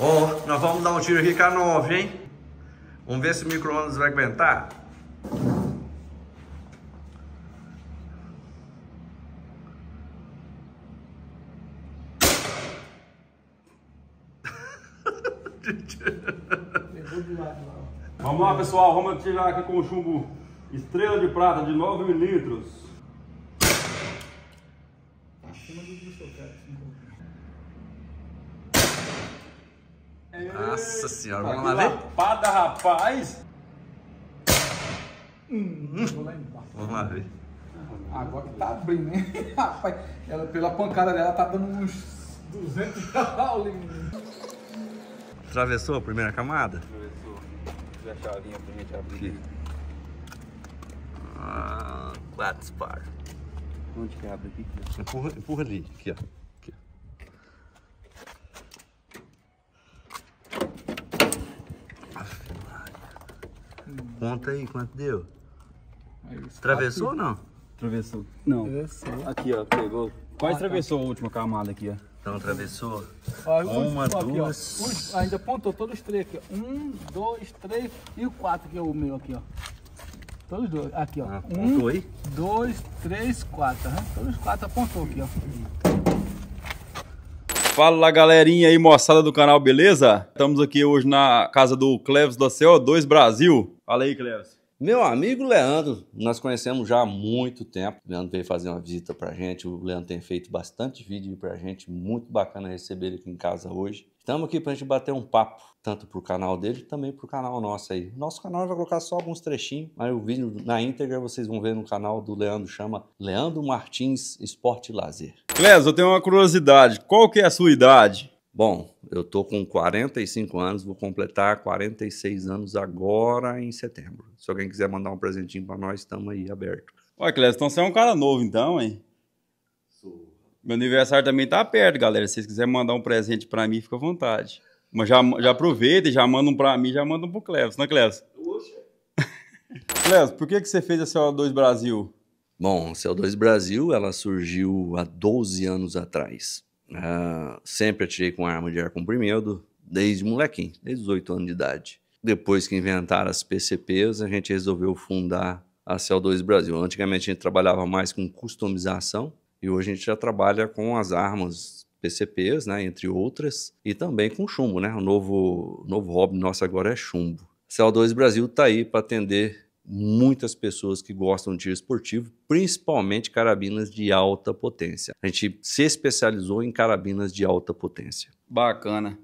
Ó, oh, nós vamos dar um tiro aqui com a 9, hein? Vamos ver se o micro-ondas vai aguentar. vamos lá, pessoal. Vamos tirar aqui com o chumbo estrela de prata de 9 mililitros. Nossa senhora, vamos lá ver? Lapada, rapaz! Hum, vamos lá ver. Agora que tá abrindo, hein? Rapaz, ela, pela pancada dela tá dando uns 200 cavalos. Travessou a primeira camada? Travessou. a chavinha pra gente abrir. Ah, quatro spar. Onde que abre aqui? Empurra, empurra ali, aqui ó. Conta aí quanto deu. Aí, travessou aqui. ou não? Travessou. Não. Travessou. Aqui, ó, pegou. Quase ah, travessou tá. a última camada aqui, ó. Então atravessou. Ó, uma, duas. Aqui, ó. Ainda apontou todos os três aqui, ó. Um, dois, três e o quatro, que é o meu aqui, ó. Todos dois. Aqui, ó. Ah, um, aí? Dois, três, quatro. Uhum. Todos os quatro apontou aqui, ó. Fala galerinha aí, moçada do canal, beleza? Estamos aqui hoje na casa do Cleves da CO2 Brasil. Fala aí, Cleves. Meu amigo Leandro, nós conhecemos já há muito tempo. O Leandro veio fazer uma visita pra gente. O Leandro tem feito bastante vídeo pra gente. Muito bacana receber ele aqui em casa hoje. Estamos aqui para a gente bater um papo, tanto para o canal dele, também para o canal nosso aí. Nosso canal vai colocar só alguns trechinhos, mas o vídeo na íntegra vocês vão ver no canal do Leandro, chama Leandro Martins Esporte Lazer. Clés, eu tenho uma curiosidade, qual que é a sua idade? Bom, eu tô com 45 anos, vou completar 46 anos agora em setembro. Se alguém quiser mandar um presentinho para nós, estamos aí aberto. Ué, Clés, então você é um cara novo então, hein? Meu aniversário também tá perto, galera. Se vocês quiserem mandar um presente para mim, fica à vontade. Mas já, já aproveita, já manda um para mim, já manda um pro Cleves, né, Cleves? Cleves, por que, que você fez a CO2 Brasil? Bom, a CO2 Brasil, ela surgiu há 12 anos atrás. Uh, sempre atirei com arma de ar comprimido, desde molequinho, desde 18 anos de idade. Depois que inventaram as PCPs, a gente resolveu fundar a CO2 Brasil. Antigamente a gente trabalhava mais com customização, e hoje a gente já trabalha com as armas PCPs, né, entre outras, e também com chumbo, né? O novo, novo hobby nosso agora é chumbo. CO2 Brasil está aí para atender muitas pessoas que gostam de tiro esportivo, principalmente carabinas de alta potência. A gente se especializou em carabinas de alta potência. Bacana.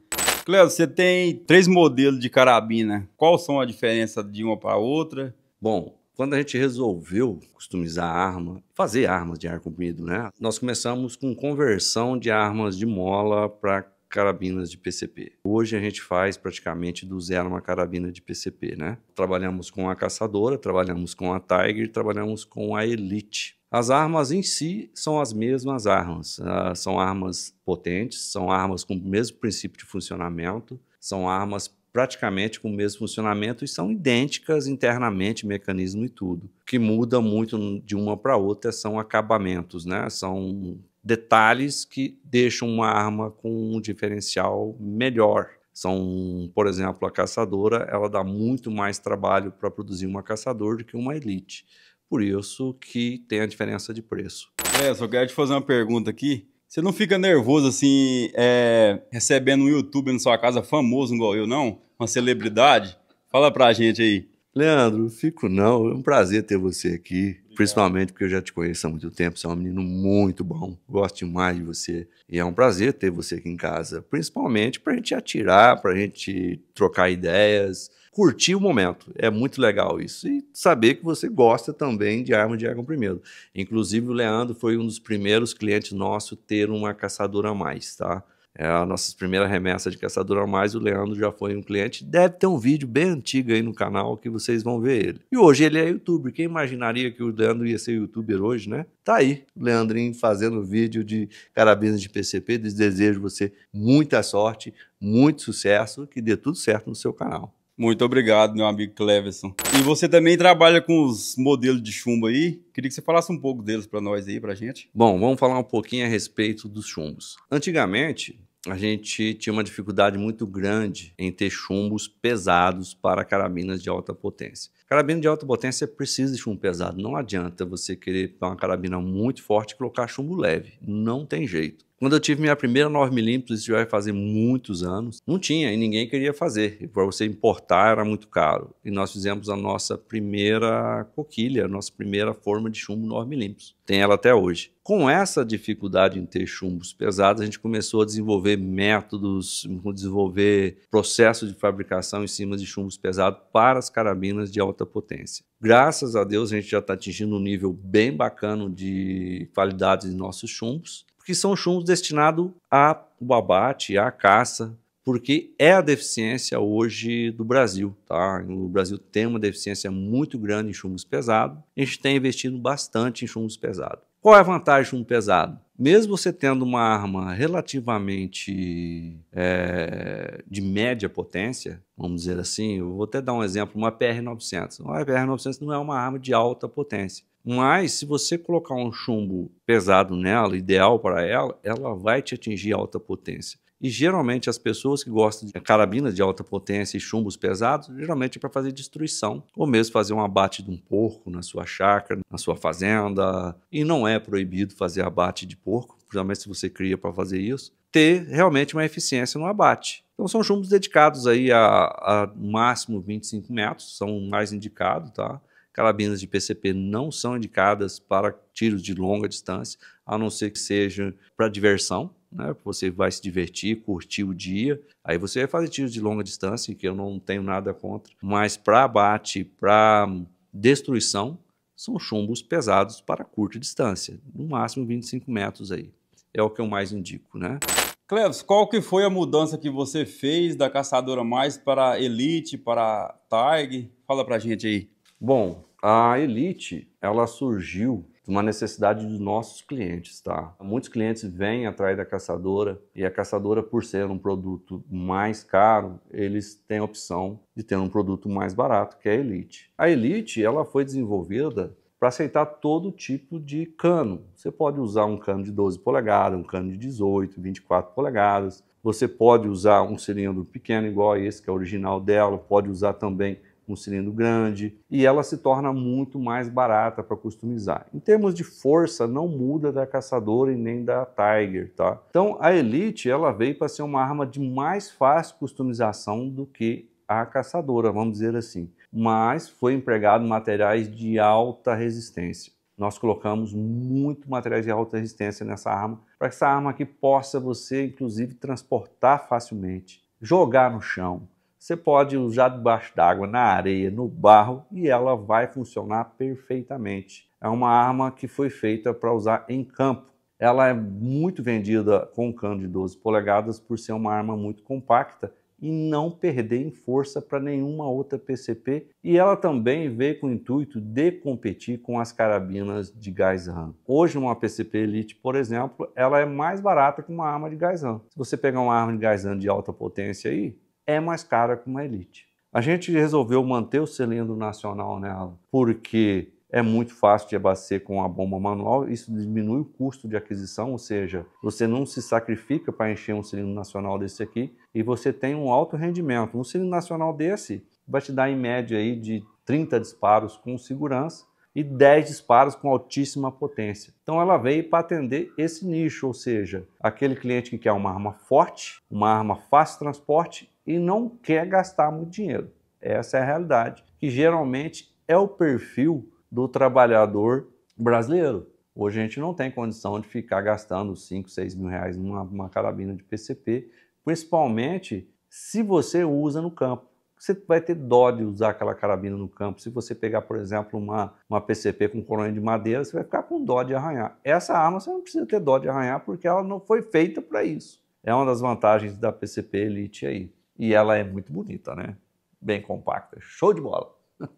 Cleo, você tem três modelos de carabina. Qual são a diferença de uma para outra? Bom, quando a gente resolveu customizar a arma, fazer armas de ar comprimido, né? Nós começamos com conversão de armas de mola para carabinas de PCP. Hoje a gente faz praticamente do zero uma carabina de PCP, né? Trabalhamos com a caçadora, trabalhamos com a Tiger, trabalhamos com a Elite. As armas em si são as mesmas armas, uh, são armas potentes, são armas com o mesmo princípio de funcionamento, são armas praticamente com o mesmo funcionamento e são idênticas internamente, mecanismo e tudo. O que muda muito de uma para outra são acabamentos, né? São detalhes que deixam uma arma com um diferencial melhor. São, por exemplo, a caçadora, ela dá muito mais trabalho para produzir uma caçador do que uma elite. Por isso que tem a diferença de preço. É, só quero te fazer uma pergunta aqui. Você não fica nervoso assim, é, recebendo um youtuber na sua casa famoso igual eu, não? Uma celebridade? Fala pra gente aí. Leandro, fico não. É um prazer ter você aqui. Obrigado. Principalmente porque eu já te conheço há muito tempo. Você é um menino muito bom. Gosto demais de você. E é um prazer ter você aqui em casa. Principalmente pra gente atirar, pra gente trocar ideias curtir o momento. É muito legal isso. E saber que você gosta também de arma de ar comprimido. Inclusive, o Leandro foi um dos primeiros clientes nossos a ter uma caçadora a mais, tá? É a nossa primeira remessa de caçadora a mais, o Leandro já foi um cliente. Deve ter um vídeo bem antigo aí no canal que vocês vão ver ele. E hoje ele é youtuber. Quem imaginaria que o Leandro ia ser youtuber hoje, né? Tá aí, o Leandrinho fazendo vídeo de carabinas de PCP. Desejo você muita sorte, muito sucesso, que dê tudo certo no seu canal. Muito obrigado, meu amigo Cleverson. E você também trabalha com os modelos de chumbo aí. Queria que você falasse um pouco deles para nós aí, para gente. Bom, vamos falar um pouquinho a respeito dos chumbos. Antigamente, a gente tinha uma dificuldade muito grande em ter chumbos pesados para carabinas de alta potência. Carabina de alta potência precisa de chumbo pesado. Não adianta você querer uma carabina muito forte e colocar chumbo leve. Não tem jeito. Quando eu tive minha primeira 9mm, isso já vai fazer muitos anos, não tinha e ninguém queria fazer. para você importar era muito caro. E nós fizemos a nossa primeira coquilha, a nossa primeira forma de chumbo 9mm. Tem ela até hoje. Com essa dificuldade em ter chumbos pesados, a gente começou a desenvolver métodos, desenvolver processos de fabricação em cima de chumbos pesados para as carabinas de alta alta potência. Graças a Deus a gente já está atingindo um nível bem bacana de qualidade de nossos chumbos, que são chumbos destinados ao abate, à caça, porque é a deficiência hoje do Brasil. Tá? O Brasil tem uma deficiência muito grande em chumbos pesados. A gente tem investido bastante em chumbos pesados. Qual é a vantagem de um pesado? Mesmo você tendo uma arma relativamente é, de média potência, vamos dizer assim, eu vou até dar um exemplo, uma PR-900. Uma PR-900 não é uma arma de alta potência. Mas se você colocar um chumbo pesado nela, ideal para ela, ela vai te atingir alta potência. E geralmente as pessoas que gostam de carabinas de alta potência e chumbos pesados, geralmente é para fazer destruição, ou mesmo fazer um abate de um porco na sua chácara, na sua fazenda. E não é proibido fazer abate de porco, principalmente se você cria para fazer isso, ter realmente uma eficiência no abate. Então são chumbos dedicados aí a, a máximo 25 metros, são mais indicados, tá? Carabinas de PCP não são indicadas para tiros de longa distância, a não ser que seja para diversão, né? Você vai se divertir, curtir o dia, aí você vai fazer tiros de longa distância, que eu não tenho nada contra, mas para abate, para destruição, são chumbos pesados para curta distância, no máximo 25 metros aí. É o que eu mais indico, né? Cleves, qual que foi a mudança que você fez da caçadora mais para elite, para tag? Fala pra gente aí. Bom, a Elite, ela surgiu de uma necessidade dos nossos clientes, tá? Muitos clientes vêm atrás da caçadora e a caçadora, por ser um produto mais caro, eles têm a opção de ter um produto mais barato, que é a Elite. A Elite, ela foi desenvolvida para aceitar todo tipo de cano. Você pode usar um cano de 12 polegadas, um cano de 18, 24 polegadas. Você pode usar um cilindro pequeno igual a esse que é original dela, pode usar também um cilindro grande, e ela se torna muito mais barata para customizar. Em termos de força, não muda da caçadora e nem da Tiger, tá? Então a Elite ela veio para ser uma arma de mais fácil customização do que a caçadora, vamos dizer assim. Mas foi empregado materiais de alta resistência. Nós colocamos muito materiais de alta resistência nessa arma, para que essa arma aqui possa você, inclusive, transportar facilmente, jogar no chão, você pode usar debaixo d'água, na areia, no barro e ela vai funcionar perfeitamente. É uma arma que foi feita para usar em campo. Ela é muito vendida com cano de 12 polegadas por ser uma arma muito compacta e não perder em força para nenhuma outra PCP, e ela também veio com o intuito de competir com as carabinas de gás RAM. Hoje, uma PCP Elite, por exemplo, ela é mais barata que uma arma de gás RAM. Se você pegar uma arma de gás RAM de alta potência aí, é mais cara que uma elite. A gente resolveu manter o cilindro nacional nela, porque é muito fácil de abastecer com a bomba manual, isso diminui o custo de aquisição, ou seja, você não se sacrifica para encher um cilindro nacional desse aqui e você tem um alto rendimento. Um cilindro nacional desse vai te dar em média aí de 30 disparos com segurança e 10 disparos com altíssima potência. Então ela veio para atender esse nicho, ou seja, aquele cliente que quer uma arma forte, uma arma fácil de transporte e não quer gastar muito dinheiro. Essa é a realidade, que geralmente é o perfil do trabalhador brasileiro. Hoje a gente não tem condição de ficar gastando 5, 6 mil reais numa, numa carabina de PCP, principalmente se você usa no campo. Você vai ter dó de usar aquela carabina no campo. Se você pegar, por exemplo, uma, uma PCP com coronha de madeira, você vai ficar com dó de arranhar. Essa arma você não precisa ter dó de arranhar porque ela não foi feita para isso. É uma das vantagens da PCP Elite aí. E ela é muito bonita, né? Bem compacta. Show de bola!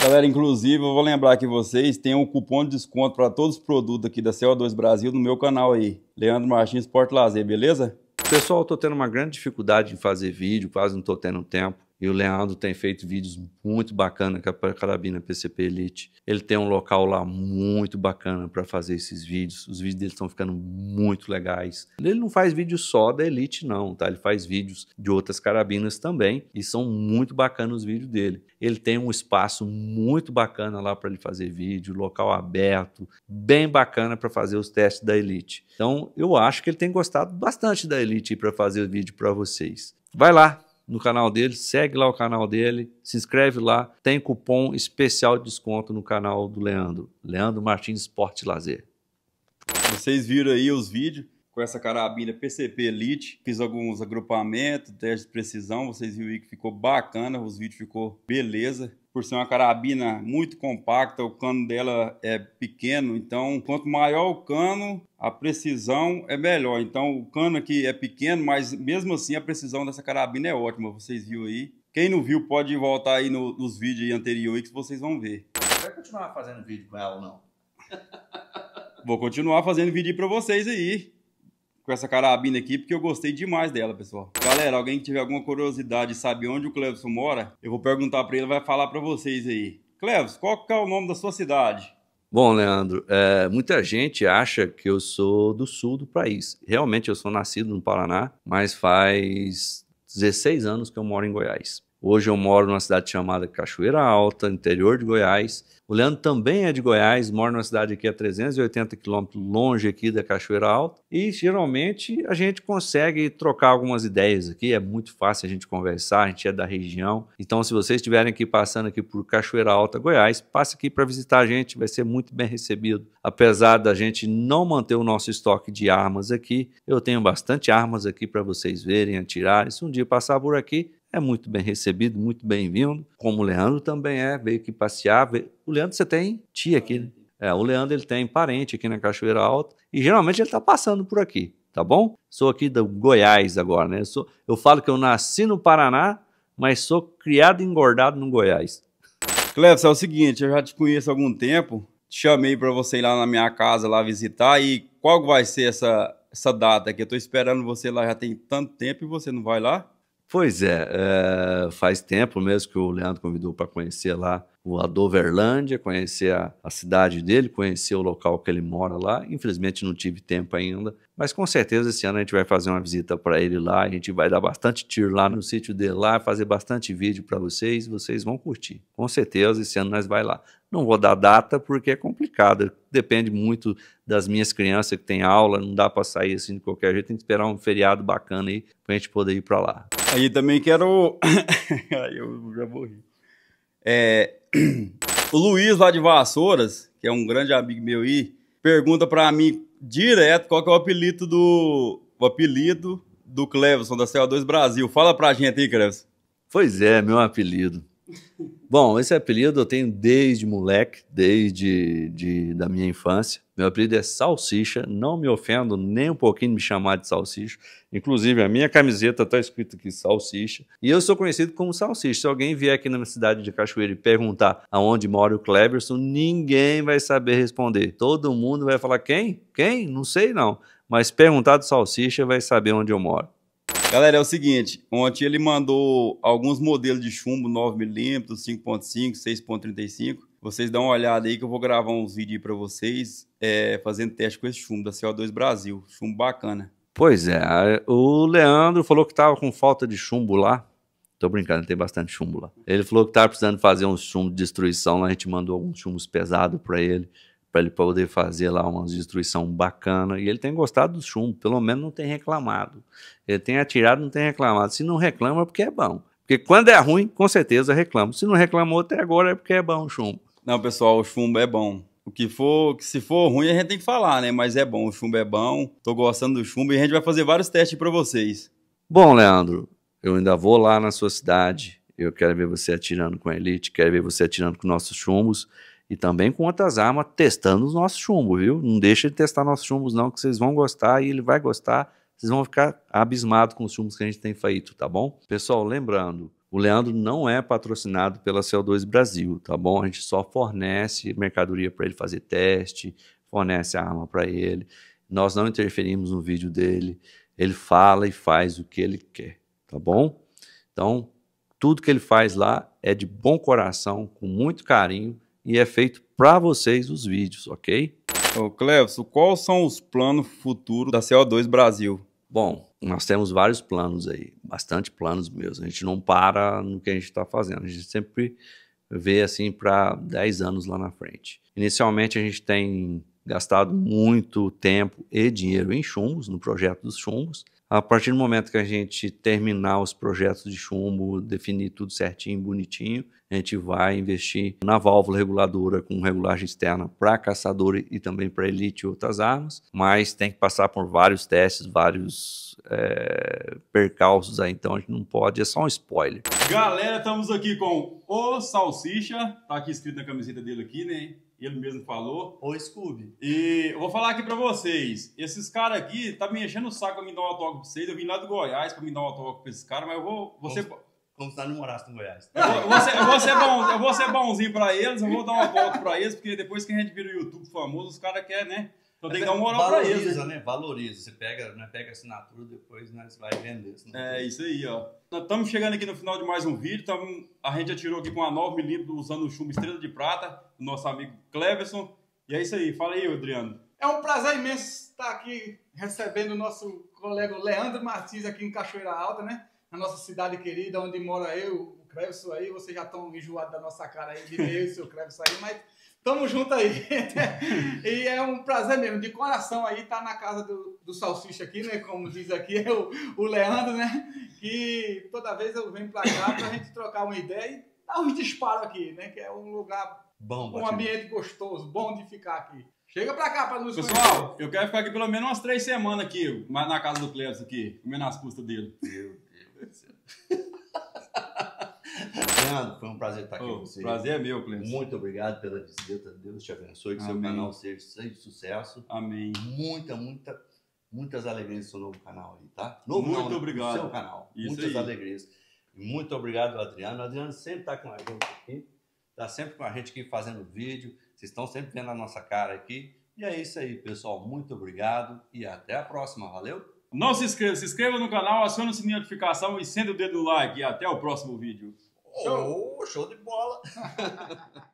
Galera, inclusive, eu vou lembrar que vocês têm um cupom de desconto para todos os produtos aqui da CO2 Brasil no meu canal aí, Leandro Martins Porto Lazer, beleza? Pessoal, eu tô tendo uma grande dificuldade em fazer vídeo, quase não tô tendo tempo. E o Leandro tem feito vídeos muito bacana com a carabina PCP Elite. Ele tem um local lá muito bacana para fazer esses vídeos. Os vídeos dele estão ficando muito legais. Ele não faz vídeo só da Elite não, tá? Ele faz vídeos de outras carabinas também e são muito bacanas os vídeos dele. Ele tem um espaço muito bacana lá para ele fazer vídeo, local aberto, bem bacana para fazer os testes da Elite. Então, eu acho que ele tem gostado bastante da Elite para fazer o vídeo para vocês. Vai lá, no canal dele, segue lá o canal dele, se inscreve lá, tem cupom especial de desconto no canal do Leandro, Leandro Martins Esporte Lazer. Vocês viram aí os vídeos com essa carabina PCP Elite, fiz alguns agrupamentos, testes de precisão, vocês viram aí que ficou bacana, os vídeos ficou beleza por ser uma carabina muito compacta, o cano dela é pequeno, então quanto maior o cano, a precisão é melhor. Então o cano aqui é pequeno, mas mesmo assim a precisão dessa carabina é ótima, vocês viram aí. Quem não viu pode voltar aí no, nos vídeos anteriores que vocês vão ver. Vai continuar fazendo vídeo com ela ou não? Vou continuar fazendo vídeo para vocês aí com essa carabina aqui, porque eu gostei demais dela, pessoal. Galera, alguém que tiver alguma curiosidade sabe onde o Cleveson mora, eu vou perguntar para ele, vai falar para vocês aí. Cleves qual que é o nome da sua cidade? Bom, Leandro, é, muita gente acha que eu sou do sul do país. Realmente eu sou nascido no Paraná, mas faz 16 anos que eu moro em Goiás. Hoje eu moro numa cidade chamada Cachoeira Alta, interior de Goiás. O Leandro também é de Goiás, mora numa cidade aqui a 380 quilômetros longe aqui da Cachoeira Alta. E geralmente a gente consegue trocar algumas ideias aqui, é muito fácil a gente conversar, a gente é da região. Então se vocês estiverem aqui passando aqui por Cachoeira Alta, Goiás, passe aqui para visitar a gente, vai ser muito bem recebido. Apesar da gente não manter o nosso estoque de armas aqui, eu tenho bastante armas aqui para vocês verem, atirar. se um dia passar por aqui, é muito bem recebido, muito bem-vindo, como o Leandro também é, veio aqui passear. O Leandro, você tem tia aqui, né? É, o Leandro ele tem parente aqui na Cachoeira Alta e geralmente ele está passando por aqui, tá bom? Sou aqui do Goiás agora, né? Eu, sou, eu falo que eu nasci no Paraná, mas sou criado e engordado no Goiás. Cleves, é o seguinte, eu já te conheço há algum tempo, te chamei para você ir lá na minha casa lá visitar e qual vai ser essa, essa data que eu estou esperando você lá já tem tanto tempo e você não vai lá? Pois é, é faz tempo mesmo que o Leandro convidou para conhecer lá o Doverlândia, conhecer a, a, cidade dele, conhecer o local que ele mora lá. Infelizmente não tive tempo ainda, mas com certeza esse ano a gente vai fazer uma visita para ele lá, a gente vai dar bastante tiro lá no sítio dele lá, fazer bastante vídeo para vocês, vocês vão curtir. Com certeza esse ano nós vai lá. Não vou dar data porque é complicado, depende muito das minhas crianças que têm aula, não dá para sair assim de qualquer jeito, tem que esperar um feriado bacana aí para a gente poder ir para lá. Aí também quero... aí eu já morri. É, o Luiz lá de Vassouras, que é um grande amigo meu aí, pergunta para mim direto qual que é o apelido do o apelido do Cleveson da CO2 Brasil. Fala pra gente aí, Cleverson. Pois é, meu apelido. Bom, esse apelido eu tenho desde moleque, desde de, da minha infância. Meu apelido é Salsicha, não me ofendo nem um pouquinho de me chamar de Salsicha. Inclusive, a minha camiseta está escrito aqui Salsicha. E eu sou conhecido como Salsicha. Se alguém vier aqui na cidade de Cachoeira e perguntar aonde mora o Cleverson, ninguém vai saber responder. Todo mundo vai falar: quem? Quem? Não sei não. Mas perguntar do Salsicha vai saber onde eu moro. Galera, é o seguinte, ontem ele mandou alguns modelos de chumbo 9mm, 5.5, 6.35. Vocês dão uma olhada aí que eu vou gravar uns vídeos para vocês é, fazendo teste com esse chumbo da CO2 Brasil, chumbo bacana. Pois é, o Leandro falou que tava com falta de chumbo lá. Tô brincando, tem bastante chumbo lá. Ele falou que tava precisando fazer uns chumbo de destruição lá, a gente mandou alguns chumbos pesados para ele para ele poder fazer lá uma destruição bacana. E ele tem gostado do chumbo, pelo menos não tem reclamado. Ele tem atirado, não tem reclamado. Se não reclama, é porque é bom. Porque quando é ruim, com certeza reclama. Se não reclamou até agora, é porque é bom o chumbo. Não, pessoal, o chumbo é bom. O que for, que se for ruim, a gente tem que falar, né? Mas é bom, o chumbo é bom. Tô gostando do chumbo e a gente vai fazer vários testes para vocês. Bom, Leandro, eu ainda vou lá na sua cidade. Eu quero ver você atirando com a Elite, quero ver você atirando com nossos chumbos e também com outras armas, testando os nossos chumbos, viu? Não deixa de testar nossos chumbos, não, que vocês vão gostar e ele vai gostar. Vocês vão ficar abismados com os chumbos que a gente tem feito, tá bom? Pessoal, lembrando, o Leandro não é patrocinado pela CO2 Brasil, tá bom? A gente só fornece mercadoria para ele fazer teste, fornece a arma para ele. Nós não interferimos no vídeo dele. Ele fala e faz o que ele quer, tá bom? Então, tudo que ele faz lá é de bom coração, com muito carinho e é feito para vocês os vídeos, ok? Ô Cleves, quais são os planos futuros da CO2 Brasil? Bom, nós temos vários planos aí, bastante planos mesmo. A gente não para no que a gente está fazendo, a gente sempre vê assim para 10 anos lá na frente. Inicialmente a gente tem gastado muito tempo e dinheiro em chumbos, no projeto dos chumbos. A partir do momento que a gente terminar os projetos de chumbo, definir tudo certinho, bonitinho, a gente vai investir na válvula reguladora com regulagem externa para caçador e também para elite e outras armas, mas tem que passar por vários testes, vários é, percalços aí, então a gente não pode, é só um spoiler. Galera, estamos aqui com o Salsicha, tá aqui escrito na camiseta dele aqui, né? ele mesmo falou. O Scooby. E eu vou falar aqui pra vocês. Esses caras aqui tá me enchendo o saco pra me dar um autógrafo pra vocês. Eu vim lá do Goiás pra me dar um autógrafo pra esses caras, mas eu vou. Você... Como, como se não morasse no Goiás. Eu, vou ser, eu, vou ser bom, eu vou ser bonzinho pra eles, eu vou dar uma toca pra eles, porque depois que a gente vira o YouTube famoso, os caras querem, né? Então tem que dar uma moral para isso. Valoriza, né? né? Valoriza. Você pega, né? pega assinatura, depois né? Você vai vender. É isso aí, ó. Nós estamos chegando aqui no final de mais um vídeo. Tamo... A gente atirou aqui com a 9mm usando o chumbo Estrela de Prata, do nosso amigo Cleverson. E é isso aí. Fala aí, Adriano. É um prazer imenso estar aqui recebendo o nosso colega Leandro Martins aqui em Cachoeira Alta, né? a nossa cidade querida, onde mora eu, o Crevesso aí, vocês já estão enjoados da nossa cara aí, de o seu Crevesso aí, mas tamo junto aí. e é um prazer mesmo, de coração aí, tá na casa do, do Salsicha aqui, né? Como diz aqui é o, o Leandro, né? Que toda vez eu venho pra cá pra gente trocar uma ideia e dar uns disparos aqui, né? Que é um lugar, bom, um ambiente gostoso, bom de ficar aqui. Chega pra cá pra nos Pessoal, conhecer. eu quero ficar aqui pelo menos umas três semanas aqui, na casa do Cleves aqui, comendo as custas dele. Leandro, tá foi um prazer estar aqui com você. Prazer é meu, Clemson. Muito obrigado pela visita. Deus te abençoe, que Amém. seu canal seja, de sucesso. Amém. Muita, muita, muitas alegrias no seu novo canal aí, tá? Novo Muito não, né? obrigado. seu canal. Isso muitas aí. alegrias. Muito obrigado, Adriano. O Adriano sempre está com a gente aqui. Está sempre com a gente aqui fazendo vídeo. Vocês estão sempre vendo a nossa cara aqui. E é isso aí, pessoal. Muito obrigado e até a próxima. Valeu! Não se inscreva, se inscreva no canal, acione o sininho de notificação e senta o dedo no like. E até o próximo vídeo. Oh, show de bola!